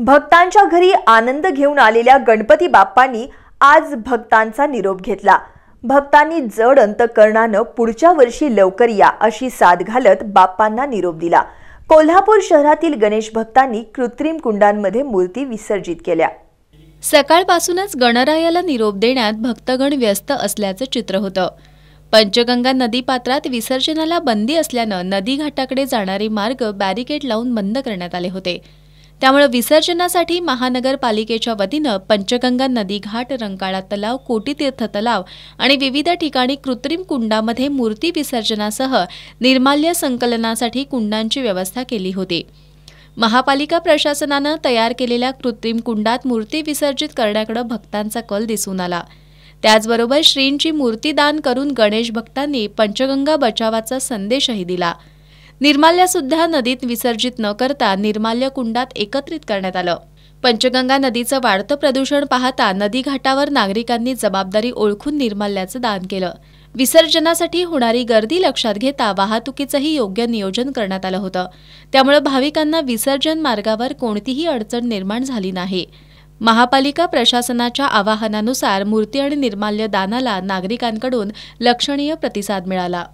भक्तांच्या घरी आनंद घेऊन आलेल्या गणपती बाप्पांनी आज भक्तांचा निरोप घेतला भक्तांनी जड अंतकरणानं पुढच्या वर्षी लवकर या अशी साथ घालत बाप्पांना निरोप दिला कोल्हापूर शहरातील गणेश भक्तांनी कृत्रिम कुंडांमध्ये मूर्ती विसर्जित केल्या सकाळपासूनच गणरायाला निरोप देण्यात भक्तगण व्यस्त असल्याचं चित्र होतं पंचगंगा नदीपात्रात विसर्जनाला बंदी असल्यानं नदी घाटाकडे जाणारे मार्ग बॅरिकेड लावून बंद करण्यात आले होते त्यामुळे विसर्जनासाठी महानगरपालिकेच्या वतीनं पंचगंगा नदी घाट रंकाळा तलाव कोटीतीर्थ तलाव आणि विविध ठिकाणी कृत्रिम कुंडामध्ये मूर्ती विसर्जनासह निर्माल्य संकलनासाठी कुंडांची व्यवस्था केली होती महापालिका प्रशासनानं तयार केलेल्या कृत्रिम कुंडात मूर्ती विसर्जित करण्याकडे भक्तांचा कल दिसून आला त्याचबरोबर श्रींची मूर्ती दान करून गणेश भक्तांनी पंचगंगा बचावाचा संदेशही दिला निर्माल्यासुद्धा नदीत विसर्जित न करता निर्माल्य कुंडात एकत्रित करण्यात आलं पंचगंगा नदीचं वाढतं प्रदूषण पाहता नदीघाटावर नागरिकांनी जबाबदारी ओळखून निर्माल्याचं दान केलं विसर्जनासाठी होणारी गर्दी लक्षात घेता वाहतुकीचंही योग्य नियोजन करण्यात आलं होतं त्यामुळे भाविकांना विसर्जन मार्गावर कोणतीही अडचण निर्माण झाली नाही महापालिका प्रशासनाच्या आवाहनानुसार मूर्ती आणि निर्माल्य दानाला नागरिकांकडून लक्षणीय प्रतिसाद मिळाला